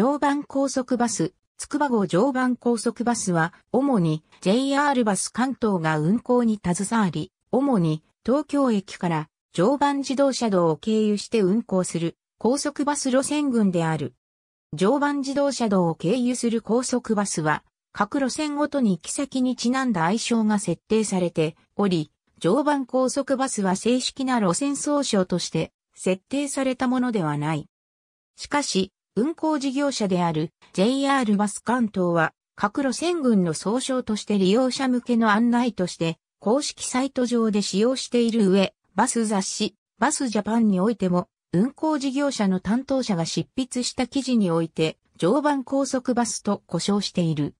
常磐高速バス、つくば号常磐高速バスは、主に JR バス関東が運行に携わり、主に東京駅から常磐自動車道を経由して運行する高速バス路線群である。常磐自動車道を経由する高速バスは、各路線ごとに行き先にちなんだ愛称が設定されており、常磐高速バスは正式な路線総称として設定されたものではない。しかし、運行事業者である JR バス関東は各路線群の総称として利用者向けの案内として公式サイト上で使用している上、バス雑誌、バスジャパンにおいても運行事業者の担当者が執筆した記事において常磐高速バスと呼称している。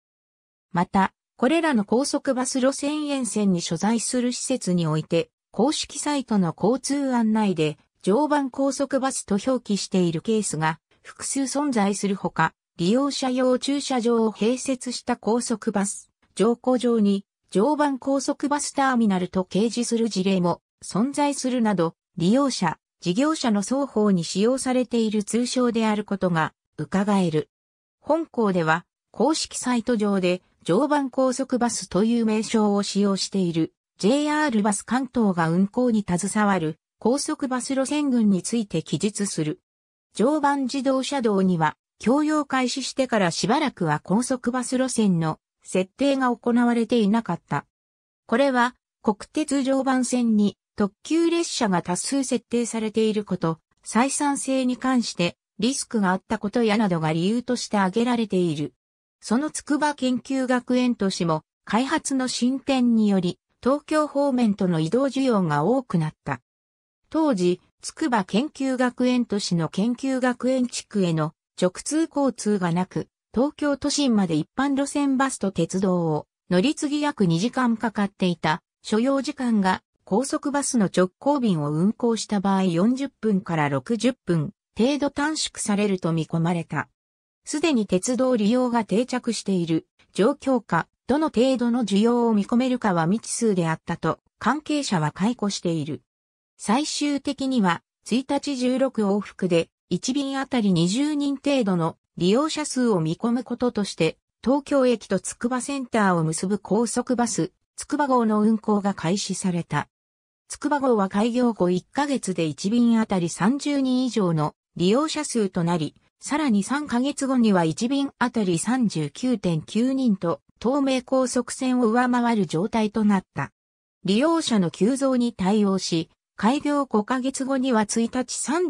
また、これらの高速バス路線沿線に所在する施設において、公式サイトの交通案内で、常磐高速バスと表記しているケースが複数存在するほか、利用者用駐車場を併設した高速バス、乗降場に常磐高速バスターミナルと掲示する事例も存在するなど、利用者、事業者の双方に使用されている通称であることが伺える。本校では公式サイト上で常磐高速バスという名称を使用している JR バス関東が運行に携わる高速バス路線群について記述する。常磐自動車道には、供用開始してからしばらくは高速バス路線の設定が行われていなかった。これは、国鉄常磐線に特急列車が多数設定されていること、採算性に関してリスクがあったことやなどが理由として挙げられている。その筑波研究学園都市も開発の進展により東京方面との移動需要が多くなった。当時、筑波研究学園都市の研究学園地区への直通交通がなく、東京都心まで一般路線バスと鉄道を乗り継ぎ約2時間かかっていた所要時間が高速バスの直行便を運行した場合40分から60分程度短縮されると見込まれた。すでに鉄道利用が定着している状況下、どの程度の需要を見込めるかは未知数であったと関係者は解雇している。最終的には1日16往復で1便あたり20人程度の利用者数を見込むこととして、東京駅と筑波センターを結ぶ高速バス、筑波号の運行が開始された。筑波号は開業後1ヶ月で1便あたり30人以上の利用者数となり、さらに3ヶ月後には1便あたり39.9人と、東名高速線を上回る状態となった。利用者の急増に対応し、開業5ヶ月後には1日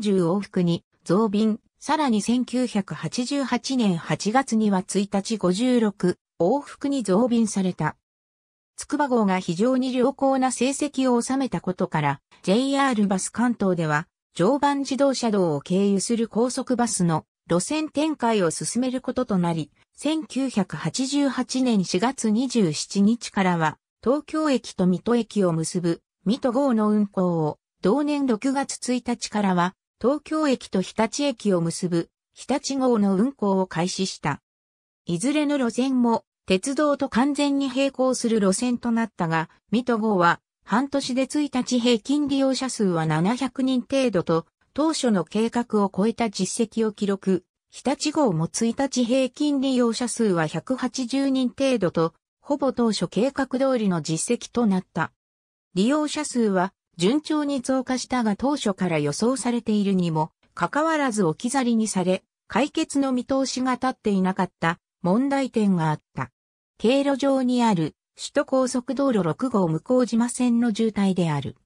30往復に増便、さらに1988年8月には1日56往復に増便された。筑波号が非常に良好な成績を収めたことから、JR バス関東では、常磐自動車道を経由する高速バスの路線展開を進めることとなり、1988年4月27日からは、東京駅と水戸駅を結ぶ水戸号の運行を、同年6月1日からは、東京駅と日立駅を結ぶ、日立号の運行を開始した。いずれの路線も、鉄道と完全に並行する路線となったが、水戸号は、半年で1日平均利用者数は700人程度と、当初の計画を超えた実績を記録。日立号も1日平均利用者数は180人程度と、ほぼ当初計画通りの実績となった。利用者数は順調に増加したが当初から予想されているにも、かかわらず置き去りにされ、解決の見通しが立っていなかった問題点があった。経路上にある首都高速道路6号向島線の渋滞である。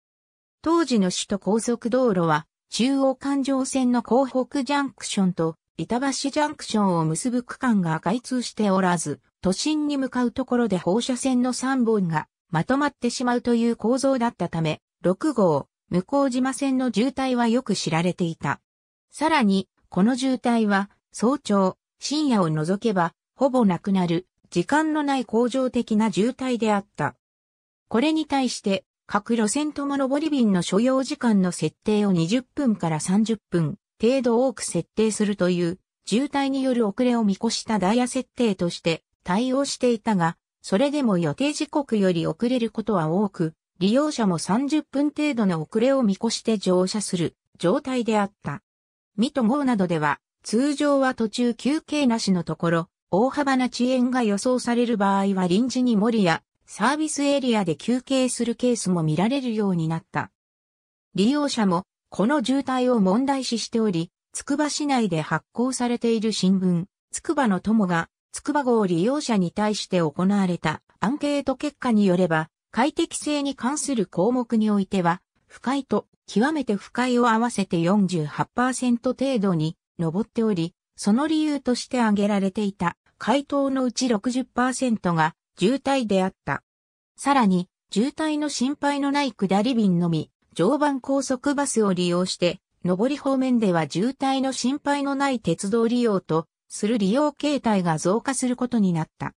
当時の首都高速道路は中央環状線の港北ジャンクションと板橋ジャンクションを結ぶ区間が開通しておらず、都心に向かうところで放射線の3本がまとまってしまうという構造だったため、6号、向島線の渋滞はよく知られていた。さらに、この渋滞は、早朝、深夜を除けば、ほぼなくなる、時間のない恒常的な渋滞であった。これに対して、各路線とも上り便の所要時間の設定を20分から30分程度多く設定するという渋滞による遅れを見越したダイヤ設定として対応していたが、それでも予定時刻より遅れることは多く、利用者も30分程度の遅れを見越して乗車する状態であった。水戸号などでは、通常は途中休憩なしのところ、大幅な遅延が予想される場合は臨時に森やサービスエリアで休憩するケースも見られるようになった。利用者もこの渋滞を問題視しており、つくば市内で発行されている新聞、つくばの友が筑波号利用者に対して行われたアンケート結果によれば、快適性に関する項目においては、不快と極めて不快を合わせて48%程度に上っており、その理由として挙げられていた回答のうち60%が渋滞であった。さらに、渋滞の心配のない下り便のみ、常磐高速バスを利用して、上り方面では渋滞の心配のない鉄道利用とする利用形態が増加することになった。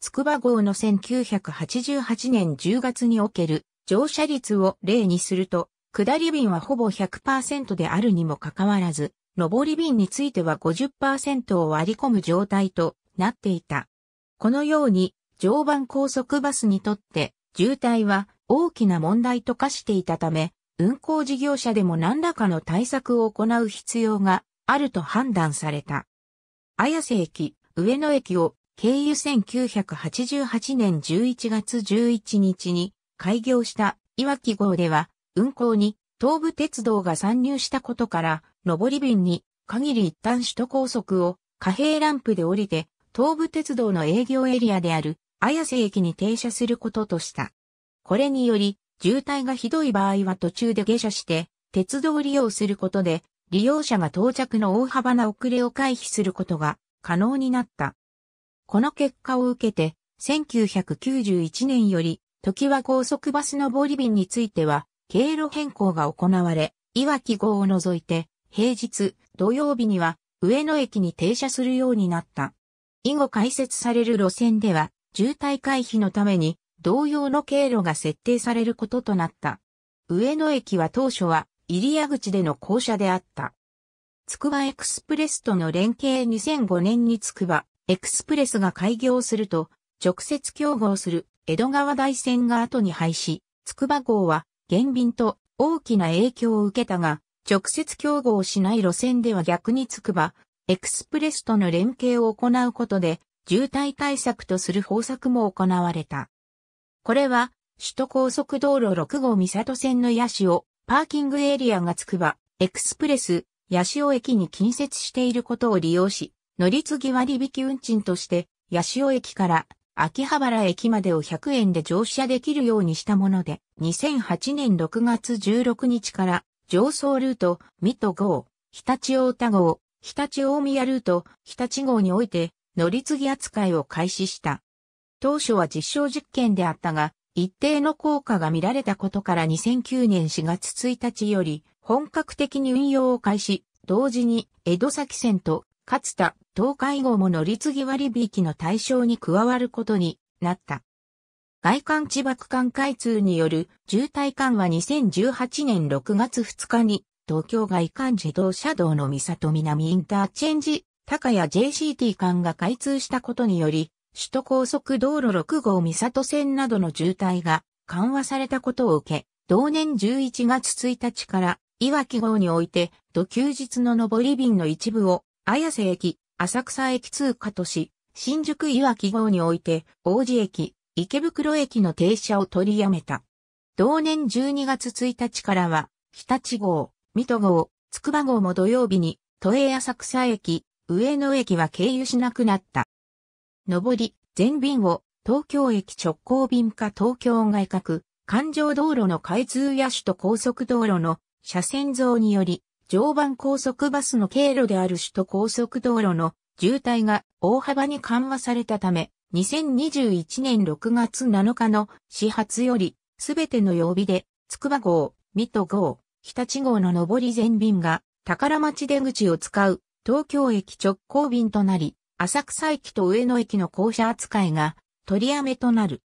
筑波号の1988年10月における乗車率を例にすると、下り便はほぼ100%であるにもかかわらず、上り便については50%を割り込む状態となっていた。このように、常磐高速バスにとって渋滞は大きな問題と化していたため、運行事業者でも何らかの対策を行う必要があると判断された。綾瀬駅、上野駅を経由1988年11月11日に開業した岩木号では運行に東武鉄道が参入したことから上り便に限り一旦首都高速を貨幣ランプで降りて東武鉄道の営業エリアである綾瀬駅に停車することとした。これにより渋滞がひどい場合は途中で下車して鉄道利用することで利用者が到着の大幅な遅れを回避することが可能になった。この結果を受けて、1991年より、時は高速バスのリり便については、経路変更が行われ、いわき号を除いて、平日、土曜日には、上野駅に停車するようになった。以後開設される路線では、渋滞回避のために、同様の経路が設定されることとなった。上野駅は当初は、入谷口での校舎であった。つくばエクスプレスとの連携2005年につくばエクスプレスが開業すると、直接競合する江戸川台線が後に廃止、つくば号は減便と大きな影響を受けたが、直接競合しない路線では逆につくばエクスプレスとの連携を行うことで、渋滞対策とする方策も行われた。これは、首都高速道路6号三郷線の野シ。をパーキングエリアがつくば、エクスプレス、八潮駅に近接していることを利用し、乗り継ぎ割引運賃として、八潮駅から秋葉原駅までを100円で乗車できるようにしたもので、2008年6月16日から上層ルート、水戸号、日立大田号、日立大宮ルート、日立号において乗り継ぎ扱いを開始した。当初は実証実験であったが、一定の効果が見られたことから2009年4月1日より本格的に運用を開始、同時に江戸崎線と勝田東海号も乗り継ぎ割引の対象に加わることになった。外環地爆間開通による渋滞緩和2018年6月2日に東京外環自動車道の三里南インターチェンジ高谷 JCT 間が開通したことにより首都高速道路6号三里線などの渋滞が緩和されたことを受け、同年11月1日からいわき号において、土休日の上り便の一部を、綾瀬駅、浅草駅通過とし、新宿いわき号において、王子駅、池袋駅の停車を取りやめた。同年12月1日からは、日立号、水戸号、筑波号も土曜日に、都営浅草駅、上野駅は経由しなくなった。上り、全便を東京駅直行便か東京外角、環状道路の開通や首都高速道路の車線増により、常磐高速バスの経路である首都高速道路の渋滞が大幅に緩和されたため、2021年6月7日の始発より、すべての曜日で、つくば号、水戸号、日立号の上り全便が、宝町出口を使う東京駅直行便となり、浅草駅と上野駅の降車扱いが取りやめとなる。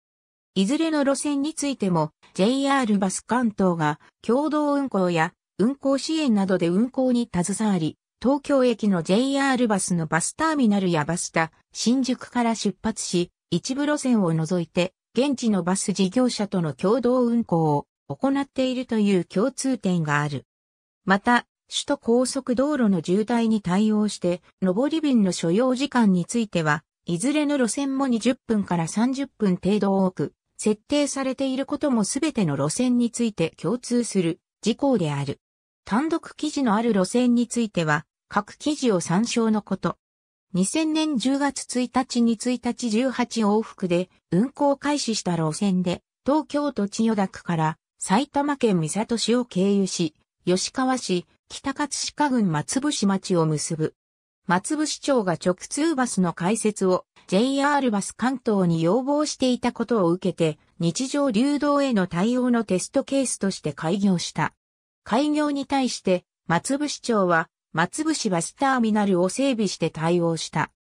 いずれの路線についても JR バス関東が共同運行や運行支援などで運行に携わり、東京駅の JR バスのバスターミナルやバスタ、新宿から出発し、一部路線を除いて、現地のバス事業者との共同運行を行っているという共通点がある。また、首都高速道路の渋滞に対応して、上り便の所要時間については、いずれの路線も20分から30分程度多く、設定されていることもすべての路線について共通する事項である。単独記事のある路線については、各記事を参照のこと。2000年10月1日に1日18往復で運行開始した路線で、東京都千代田区から埼玉県三里市を経由し、吉川市、北葛飾郡松伏町を結ぶ。松伏町が直通バスの開設を JR バス関東に要望していたことを受けて、日常流動への対応のテストケースとして開業した。開業に対して、松伏町は、松伏バスターミナルを整備して対応した。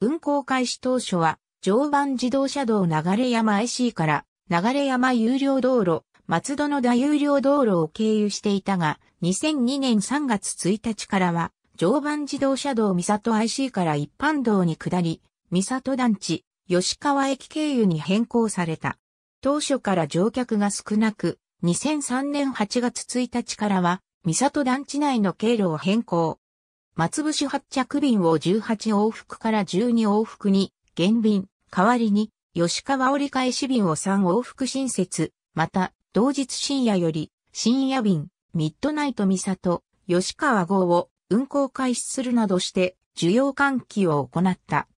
運行開始当初は、常磐自動車道流山 IC から流山有料道路松戸の大有料道路を経由していたが、2002年3月1日からは、常磐自動車道三里 IC から一般道に下り、三里団地、吉川駅経由に変更された。当初から乗客が少なく、2003年8月1日からは、三里団地内の経路を変更。松伏発着便を18往復から12往復に、減便、代わりに、吉川折り返し便を3往復新設、また、同日深夜より、深夜便、ミッドナイトミサと、吉川号を運行開始するなどして、需要喚起を行った。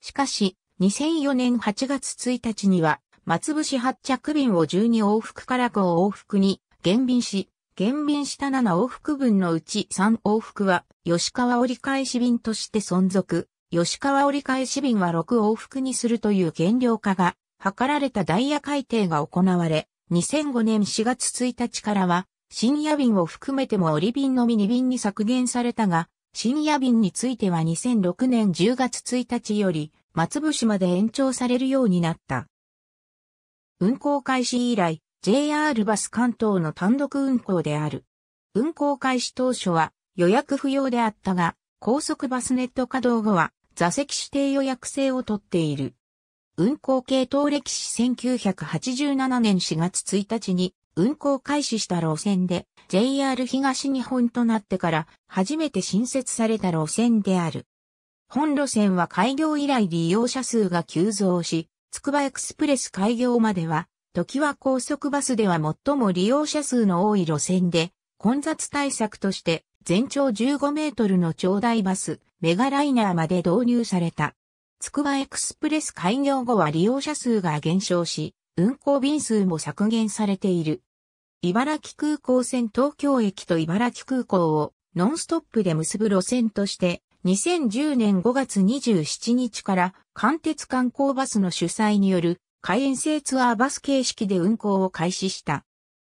しかし、2004年8月1日には、松伏発着便を12往復から5往復に減便し、減便した7往復分のうち3往復は、吉川折り返し便として存続、吉川折り返し便は6往復にするという減量化が、図られたダイヤ改定が行われ、2005年4月1日からは、深夜便を含めても折便のミニ便に削減されたが、深夜便については2006年10月1日より、松伏まで延長されるようになった。運行開始以来、JR バス関東の単独運行である。運行開始当初は予約不要であったが、高速バスネット稼働後は座席指定予約制を取っている。運行系統歴史1987年4月1日に運行開始した路線で JR 東日本となってから初めて新設された路線である。本路線は開業以来利用者数が急増し、つくばエクスプレス開業までは、時は高速バスでは最も利用者数の多い路線で、混雑対策として全長15メートルの長大バス、メガライナーまで導入された。つくばエクスプレス開業後は利用者数が減少し、運行便数も削減されている。茨城空港線東京駅と茨城空港をノンストップで結ぶ路線として、2010年5月27日から関鉄観光バスの主催による開園制ツアーバス形式で運行を開始した。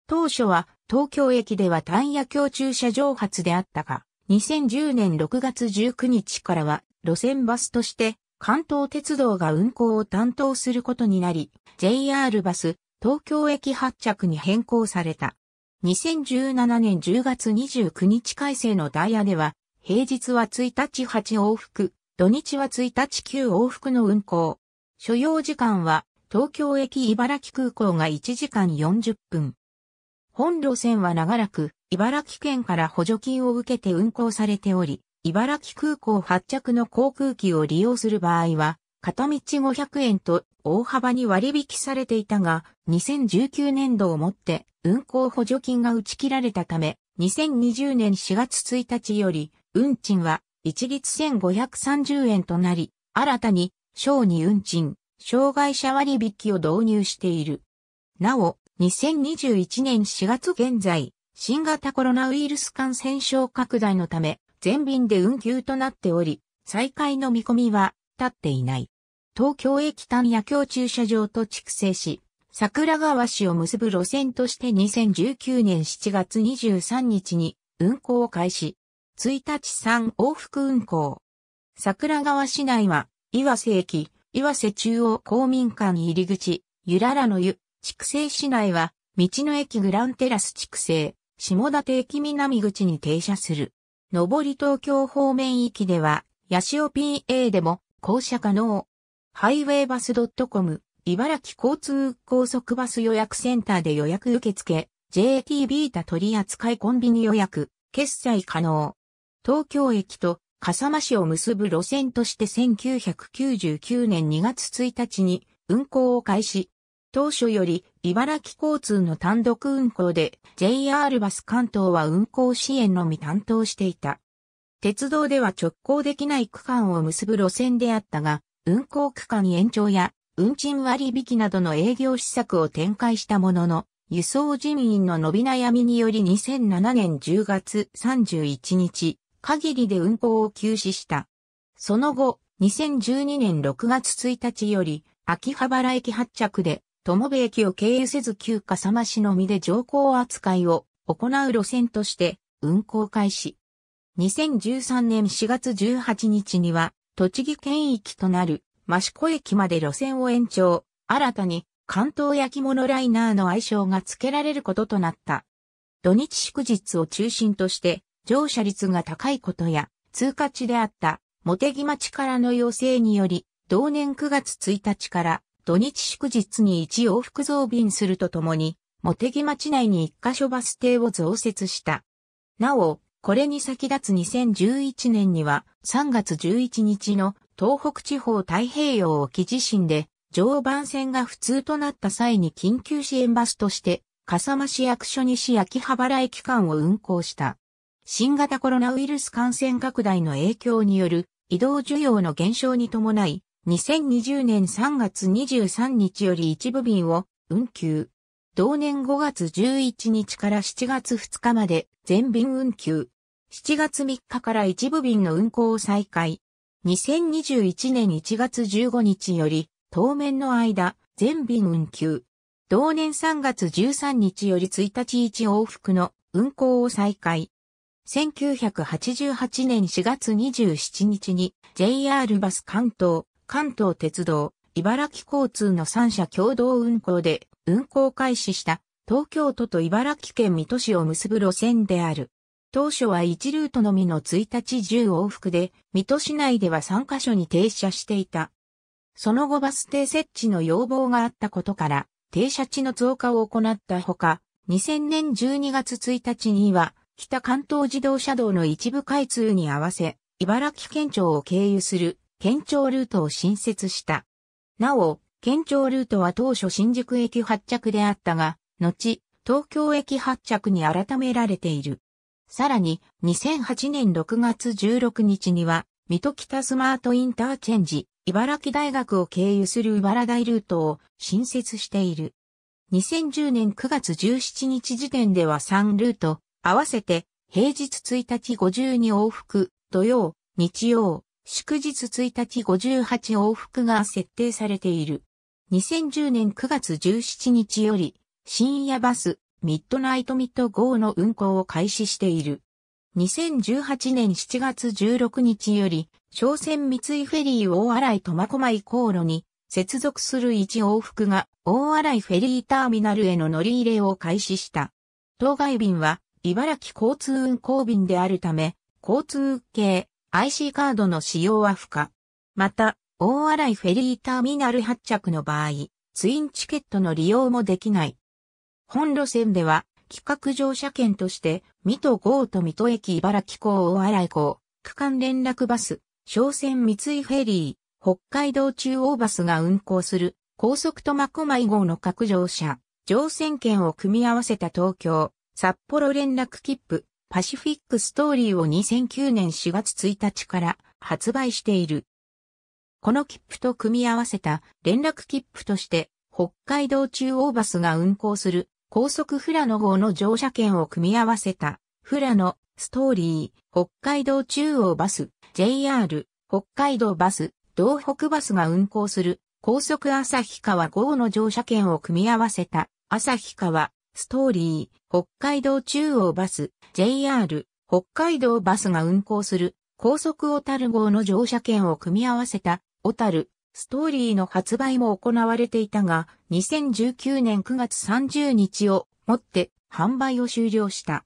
当初は東京駅では単野橋駐車場発であったが、2010年6月19日からは路線バスとして関東鉄道が運行を担当することになり、JR バス、東京駅発着に変更された。2017年10月29日改正のダイヤでは、平日は1日8往復、土日は1日9往復の運行。所要時間は、東京駅茨城空港が1時間40分。本路線は長らく、茨城県から補助金を受けて運行されており、茨城空港発着の航空機を利用する場合は、片道500円と大幅に割引されていたが、2019年度をもって運航補助金が打ち切られたため、2020年4月1日より、運賃は一律1530円となり、新たに、小児運賃、障害者割引を導入している。なお、2021年4月現在、新型コロナウイルス感染症拡大のため、全便で運休となっており、再開の見込みは立っていない。東京駅単野京駐車場と筑成市、桜川市を結ぶ路線として2019年7月23日に運行を開始。1日3往復運行。桜川市内は、岩瀬駅、岩瀬中央公民館入り口、ゆららの湯、筑成市内は、道の駅グランテラス筑成、下館駅南口に停車する。上り東京方面行きでは、ヤシオ PA でも、降車可能。ハイウェイバス .com、茨城交通高速バス予約センターで予約受付、JT ビータ取扱コンビニ予約、決済可能。東京駅と笠間市を結ぶ路線として1999年2月1日に運行を開始。当初より茨城交通の単独運行で JR バス関東は運行支援のみ担当していた。鉄道では直行できない区間を結ぶ路線であったが、運行区間延長や運賃割引などの営業施策を展開したものの、輸送人員の伸び悩みにより2007年10月31日限りで運行を休止した。その後、2012年6月1日より秋葉原駅発着で友部駅を経由せず旧笠間市のみで乗降扱いを行う路線として運行開始。2013年4月18日には、栃木県域となる益子駅まで路線を延長、新たに関東焼き物ライナーの愛称が付けられることとなった。土日祝日を中心として乗車率が高いことや通過地であった茂木町からの要請により同年9月1日から土日祝日に1往復増便するとともに、茂木町内に1カ所バス停を増設した。なお、これに先立つ2011年には3月11日の東北地方太平洋沖地震で常磐線が不通となった際に緊急支援バスとして笠間市役所西秋葉原駅間を運行した。新型コロナウイルス感染拡大の影響による移動需要の減少に伴い2020年3月23日より一部便を運休。同年5月11日から7月2日まで全便運休。7月3日から一部便の運行を再開。2021年1月15日より当面の間全便運休。同年3月13日より1日1往復の運行を再開。1988年4月27日に JR バス関東関東鉄道、茨城交通の3社共同運行で運行開始した東京都と茨城県水戸市を結ぶ路線である。当初は1ルートのみの1日10往復で、水戸市内では3カ所に停車していた。その後バス停設置の要望があったことから、停車地の増加を行ったほか、2000年12月1日には、北関東自動車道の一部開通に合わせ、茨城県庁を経由する県庁ルートを新設した。なお、県庁ルートは当初新宿駅発着であったが、後、東京駅発着に改められている。さらに、2008年6月16日には、水戸北スマートインターチェンジ、茨城大学を経由する茨大ルートを新設している。2010年9月17日時点では3ルート、合わせて平日1日52往復、土曜、日曜、祝日1日58往復が設定されている。2010年9月17日より、深夜バス、ミッドナイトミッド号の運行を開始している。2018年7月16日より、商船三井フェリー大洗苫小牧航路に、接続する1往復が、大洗フェリーターミナルへの乗り入れを開始した。当該便は、茨城交通運行便であるため、交通系、IC カードの使用は不可。また、大洗フェリーターミナル発着の場合、ツインチケットの利用もできない。本路線では、企画乗車券として、水戸号と水戸駅茨城港大洗港、区間連絡バス、商船三井フェリー、北海道中央バスが運行する、高速とコマイ号の各乗車、乗船券を組み合わせた東京、札幌連絡切符、パシフィックストーリーを2009年4月1日から発売している。この切符と組み合わせた連絡切符として、北海道中央バスが運行する高速フラノ号の乗車券を組み合わせたフラノ、ストーリー北海道中央バス JR 北海道バス道北バスが運行する高速旭川号の乗車券を組み合わせた旭川ストーリー、北海道中央バス、JR、北海道バスが運行する高速小樽号の乗車券を組み合わせた小樽ストーリーの発売も行われていたが、2019年9月30日をもって販売を終了した。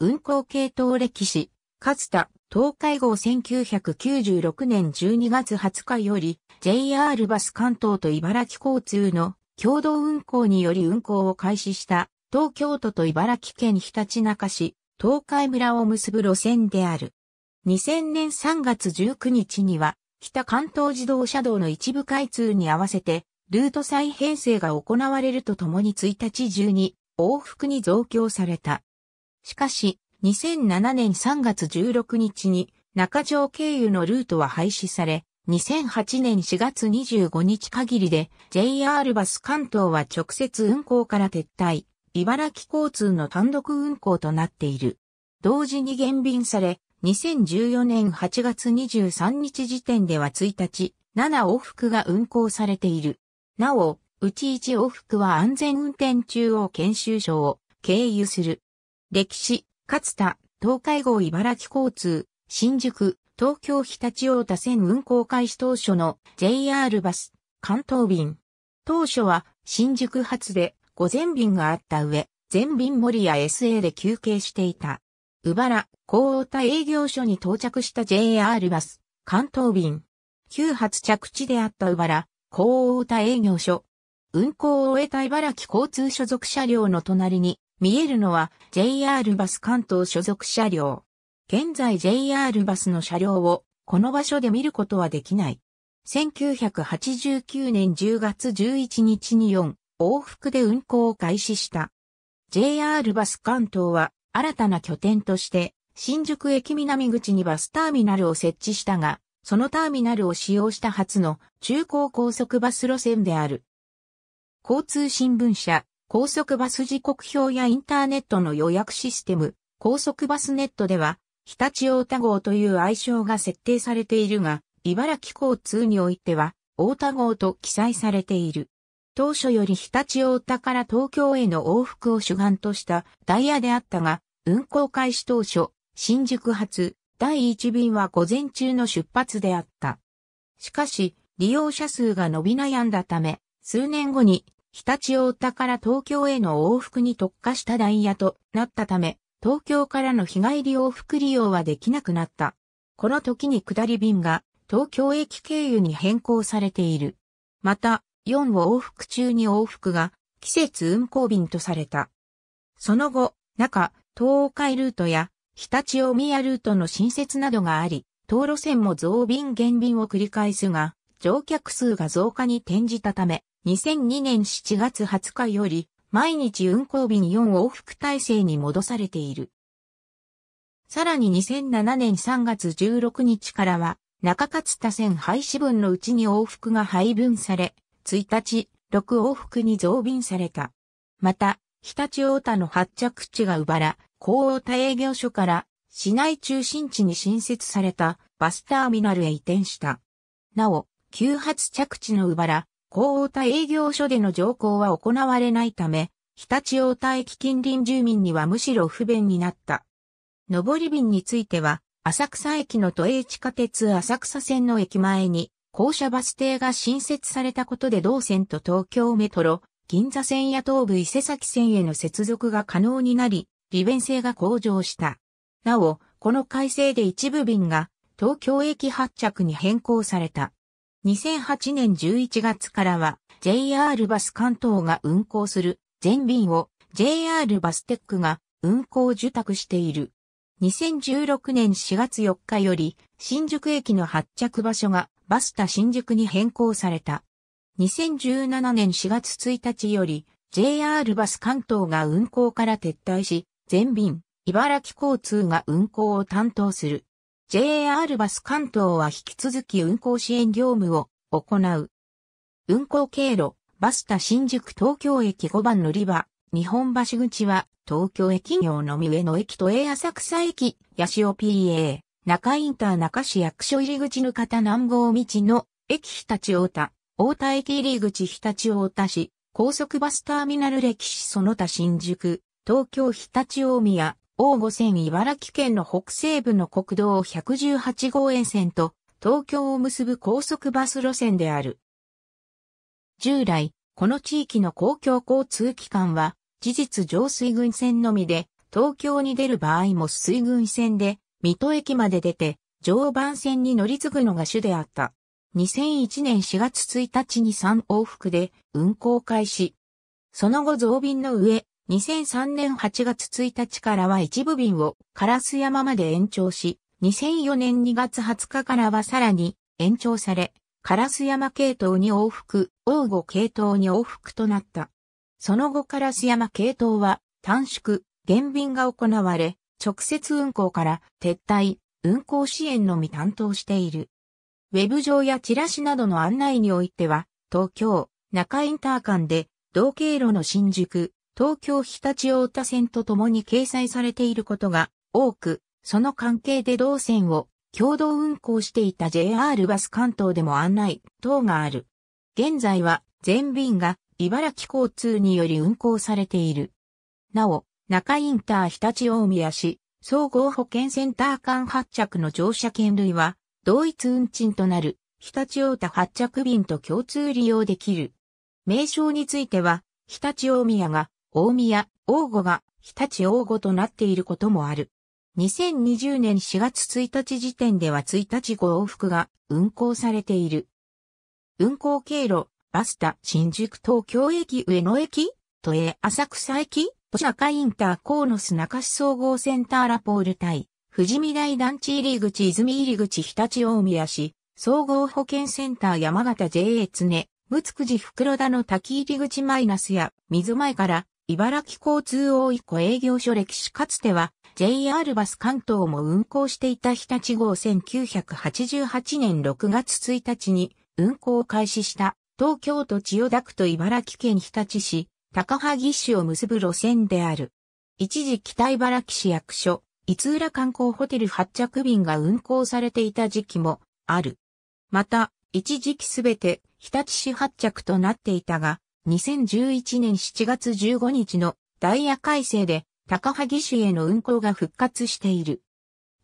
運行系統歴史、かつた東海号1996年12月20日より JR バス関東と茨城交通の共同運行により運行を開始した東京都と茨城県ひたちなか市、東海村を結ぶ路線である。2000年3月19日には、北関東自動車道の一部開通に合わせて、ルート再編成が行われるとともに1日中に往復に増強された。しかし、2007年3月16日に中条経由のルートは廃止され、2008年4月25日限りで JR バス関東は直接運行から撤退、茨城交通の単独運行となっている。同時に減便され、2014年8月23日時点では1日、7往復が運行されている。なお、うち1往復は安全運転中央研修所を経由する。歴史、勝田、東海号茨城交通、新宿、東京日立大田線運行開始当初の JR バス、関東便。当初は新宿発で午前便があった上、全便森や SA で休憩していた。うばら、高田営業所に到着した JR バス、関東便。旧発着地であったうばら、高田営業所。運行を終えた茨城交通所属車両の隣に、見えるのは JR バス関東所属車両。現在 JR バスの車両をこの場所で見ることはできない。1989年10月11日に4往復で運行を開始した。JR バス関東は新たな拠点として新宿駅南口にバスターミナルを設置したが、そのターミナルを使用した初の中高高速バス路線である。交通新聞社、高速バス時刻表やインターネットの予約システム、高速バスネットでは日立大田号という愛称が設定されているが、茨城交通においては、大田号と記載されている。当初より日立大田から東京への往復を主眼としたダイヤであったが、運行開始当初、新宿発、第1便は午前中の出発であった。しかし、利用者数が伸び悩んだため、数年後に、日立大田から東京への往復に特化したダイヤとなったため、東京からの日帰り往復利用はできなくなった。この時に下り便が東京駅経由に変更されている。また、4を往復中に往復が季節運行便とされた。その後、中、東海ルートや日立大宮ルートの新設などがあり、道路線も増便減便を繰り返すが、乗客数が増加に転じたため、2002年7月20日より、毎日運行日に4往復体制に戻されている。さらに2007年3月16日からは、中勝田線廃止分のうちに往復が配分され、1日、6往復に増便された。また、日立大田の発着地が奪ら、高大田営業所から市内中心地に新設されたバスターミナルへ移転した。なお、9発着地の奪ら、高太田営業所での乗降は行われないため、日立太田駅近隣住民にはむしろ不便になった。上り便については、浅草駅の都営地下鉄浅草線の駅前に、校舎バス停が新設されたことで同線と東京メトロ、銀座線や東武伊勢崎線への接続が可能になり、利便性が向上した。なお、この改正で一部便が東京駅発着に変更された。2008年11月からは JR バス関東が運行する全便を JR バステックが運行受託している。2016年4月4日より新宿駅の発着場所がバスタ新宿に変更された。2017年4月1日より JR バス関東が運行から撤退し、全便、茨城交通が運行を担当する。JR バス関東は引き続き運行支援業務を行う。運行経路、バスタ新宿東京駅5番乗り場、日本橋口は東京駅業のみ上野駅と A 浅草駅、八潮 PA、中インター中市役所入り口ぬ方南郷道の駅日立太田、太田駅入り口日立太田市、高速バスターミナル歴史その他新宿、東京日立大宮、王五線茨城県の北西部の国道118号沿線と東京を結ぶ高速バス路線である。従来、この地域の公共交通機関は、事実上水軍線のみで、東京に出る場合も水軍線で、水戸駅まで出て、常磐線に乗り継ぐのが主であった。2001年4月1日に3往復で運行開始。その後増便の上、2003年8月1日からは一部便をカラス山まで延長し、2004年2月20日からはさらに延長され、カラス山系統に往復、王後系統に往復となった。その後カラス山系統は短縮、減便が行われ、直接運行から撤退、運行支援のみ担当している。ウェブ上やチラシなどの案内においては、東京、中インター間で、同経路の新宿、東京日立大田線とともに掲載されていることが多く、その関係で同線を共同運行していた JR バス関東でも案内等がある。現在は全便が茨城交通により運行されている。なお、中インター日立大宮市総合保健センター間発着の乗車券類は同一運賃となる日立大田発着便と共通利用できる。名称については日立大宮が大宮、大御が日立大御となっていることもある。2020年4月1日時点では1日5往復が運行されている。運行経路、バスタ、新宿東京駅上野駅、都営浅草駅、都社会インターコーノス中市総合センターラポール対、富士見台団地入り口泉入り口日立大宮市、総合保健センター山形 JA 常、むつくじ袋田の滝入口マイナスや、水前から茨城交通大井湖営業所歴史かつては JR バス関東も運行していた日立号1988年6月1日に運行を開始した東京都千代田区と茨城県日立市、高萩市を結ぶ路線である。一時北茨城市役所、伊浦観光ホテル発着便が運行されていた時期もある。また、一時期すべて日立市発着となっていたが、2011年7月15日のダイヤ改正で高萩市への運行が復活している。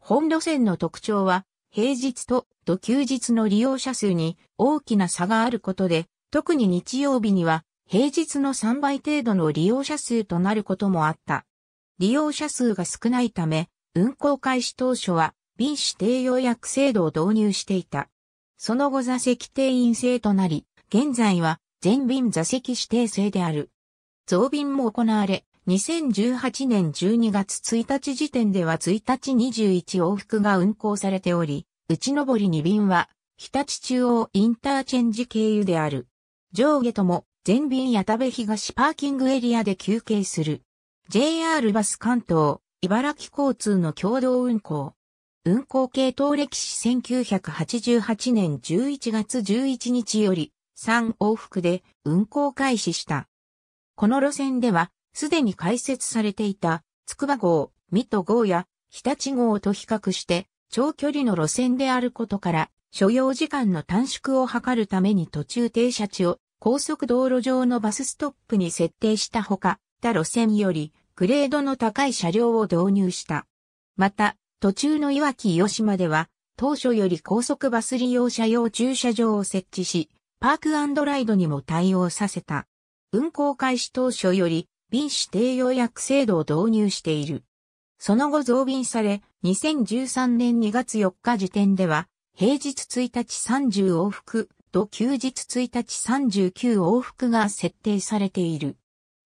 本路線の特徴は平日と土休日の利用者数に大きな差があることで、特に日曜日には平日の3倍程度の利用者数となることもあった。利用者数が少ないため、運行開始当初は、便指定予約制度を導入していた。その後座席定員制となり、現在は全便座席指定制である。増便も行われ、2018年12月1日時点では1日21往復が運行されており、内登り2便は、日立中央インターチェンジ経由である。上下とも、全便矢田部東パーキングエリアで休憩する。JR バス関東、茨城交通の共同運行。運行系統歴史1988年11月11日より、3往復で運行開始した。この路線では、すでに開設されていた、つくば号、水戸号や、日立号と比較して、長距離の路線であることから、所要時間の短縮を図るために途中停車地を高速道路上のバスストップに設定したほか、他路線よりグレードの高い車両を導入した。また、途中のいわき・よしでは、当初より高速バス利用車用駐車場を設置し、パークライドにも対応させた。運行開始当初より、便指定予約制度を導入している。その後増便され、2013年2月4日時点では、平日1日30往復と休日1日39往復が設定されている。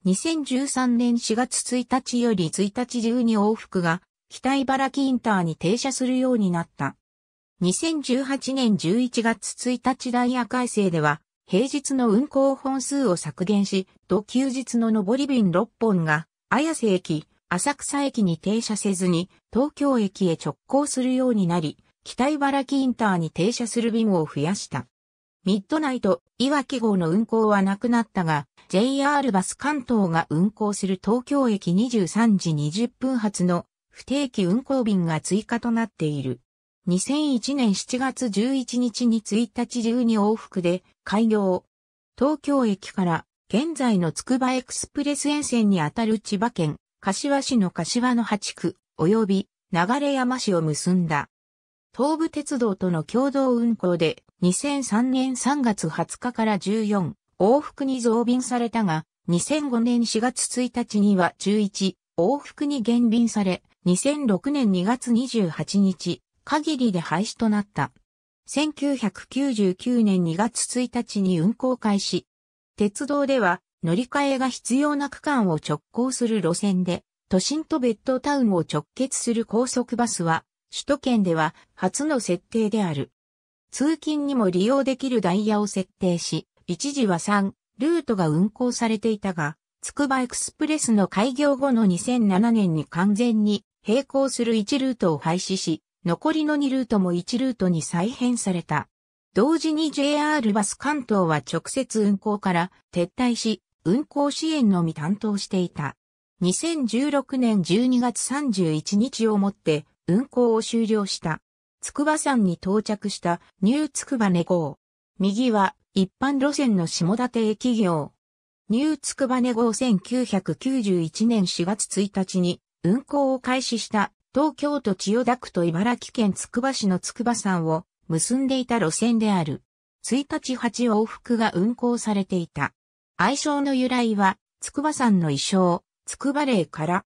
2013年4月1日より1日12往復が北茨城インターに停車するようになった。2018年11月1日ダイヤ改正では、平日の運行本数を削減し、土休日の上り便6本が、綾瀬駅、浅草駅に停車せずに、東京駅へ直行するようになり、北茨城インターに停車する便を増やした。ミッドナイト、岩木号の運行はなくなったが、JR バス関東が運行する東京駅23時20分発の不定期運行便が追加となっている。2001年7月11日に1日12往復で開業。東京駅から現在のつくばエクスプレス沿線にあたる千葉県、柏市の柏の8区、及び流山市を結んだ。東武鉄道との共同運行で2003年3月20日から14往復に増便されたが、2005年4月1日には11往復に減便され、2006年2月28日、限りで廃止となった。1999年2月1日に運行開始。鉄道では乗り換えが必要な区間を直行する路線で、都心とベッドタウンを直結する高速バスは、首都圏では初の設定である。通勤にも利用できるダイヤを設定し、一時は3、ルートが運行されていたが、つくばエクスプレスの開業後の2007年に完全に並行する1ルートを廃止し、残りの2ルートも1ルートに再編された。同時に JR バス関東は直接運行から撤退し、運行支援のみ担当していた。2016年12月31日をもって運行を終了した。筑波山に到着したニュー筑波ネ号。右は一般路線の下立駅業。ニュー筑波ネ号1991年4月1日に運行を開始した東京都千代田区と茨城県つくば市の筑波山を結んでいた路線である。1日8往復が運行されていた。愛称の由来は、筑波山の衣装、筑波霊から。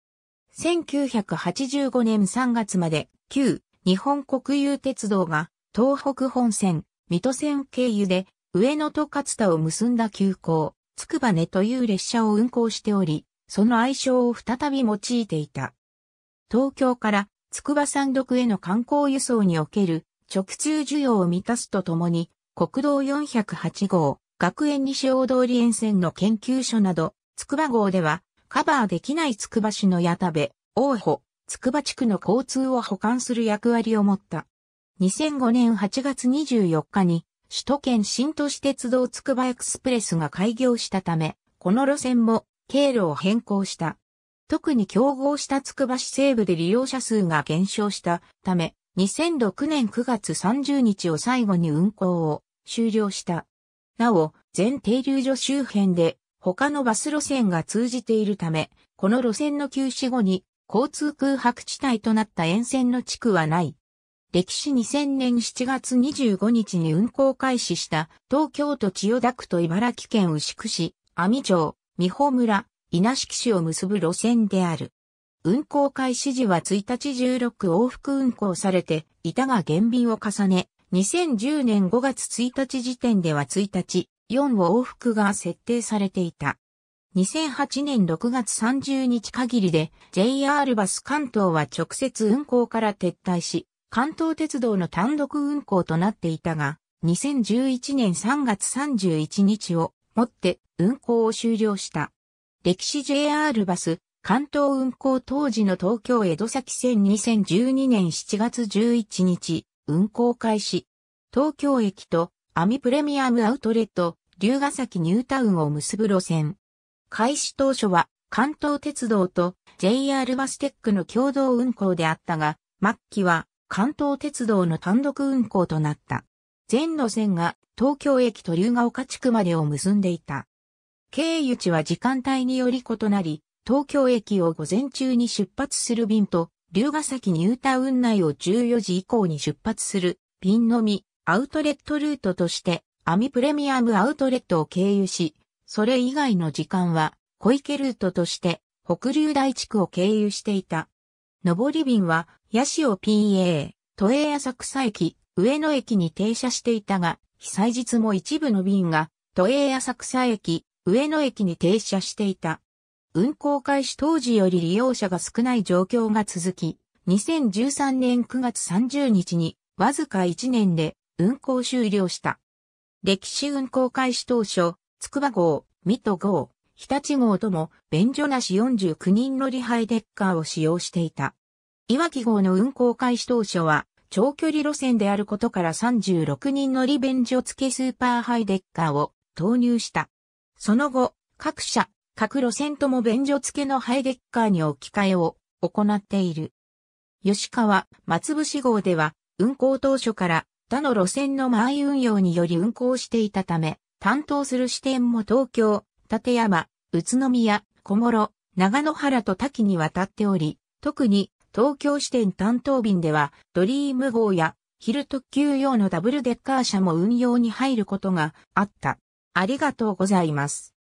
1985年3月まで、旧日本国有鉄道が東北本線、水戸線経由で上野と勝田を結んだ急行、筑波根という列車を運行しており、その愛称を再び用いていた。東京から筑波山麓への観光輸送における直通需要を満たすとともに、国道408号、学園西大通り沿線の研究所など、筑波号では、カバーできない筑波市の矢田部、大穂、筑波地区の交通を補完する役割を持った。2005年8月24日に、首都圏新都市鉄道筑波エクスプレスが開業したため、この路線も経路を変更した。特に競合したつくば市西部で利用者数が減少したため、2006年9月30日を最後に運行を終了した。なお、全停留所周辺で他のバス路線が通じているため、この路線の休止後に交通空白地帯となった沿線の地区はない。歴史2000年7月25日に運行開始した東京都千代田区と茨城県牛久市、網町、美穂村、稲敷市を結ぶ路線である。運行開始時は1日16往復運行されて、板が減便を重ね、2010年5月1日時点では1日4往復が設定されていた。2008年6月30日限りで JR バス関東は直接運行から撤退し、関東鉄道の単独運行となっていたが、2011年3月31日をもって運行を終了した。歴史 JR バス、関東運行当時の東京江戸崎線2012年7月11日、運行開始。東京駅とアミプレミアムアウトレット、龍ヶ崎ニュータウンを結ぶ路線。開始当初は関東鉄道と JR バステックの共同運行であったが、末期は関東鉄道の単独運行となった。全路線が東京駅と龍ヶ丘地区までを結んでいた。経由地は時間帯により異なり、東京駅を午前中に出発する便と、龍ヶ崎ニュータウン内を14時以降に出発する便のみ、アウトレットルートとして、アミプレミアムアウトレットを経由し、それ以外の時間は、小池ルートとして、北流大地区を経由していた。上り便は、八オ PA、都営浅草駅、上野駅に停車していたが、被災日も一部の便が、都営浅草駅、上野駅に停車していた。運行開始当時より利用者が少ない状況が続き、2013年9月30日にわずか1年で運行終了した。歴史運行開始当初、つくば号、水戸号、日立号とも便所なし49人乗りハイデッカーを使用していた。岩木号の運行開始当初は長距離路線であることから36人乗り便所付けスーパーハイデッカーを投入した。その後、各社、各路線とも便所付けのハイデッカーに置き換えを行っている。吉川、松伏号では、運行当初から他の路線の前運用により運行していたため、担当する支店も東京、立山、宇都宮、小諸、長野原と多岐にわたっており、特に東京支店担当便では、ドリーム号や昼特急用のダブルデッカー車も運用に入ることがあった。ありがとうございます。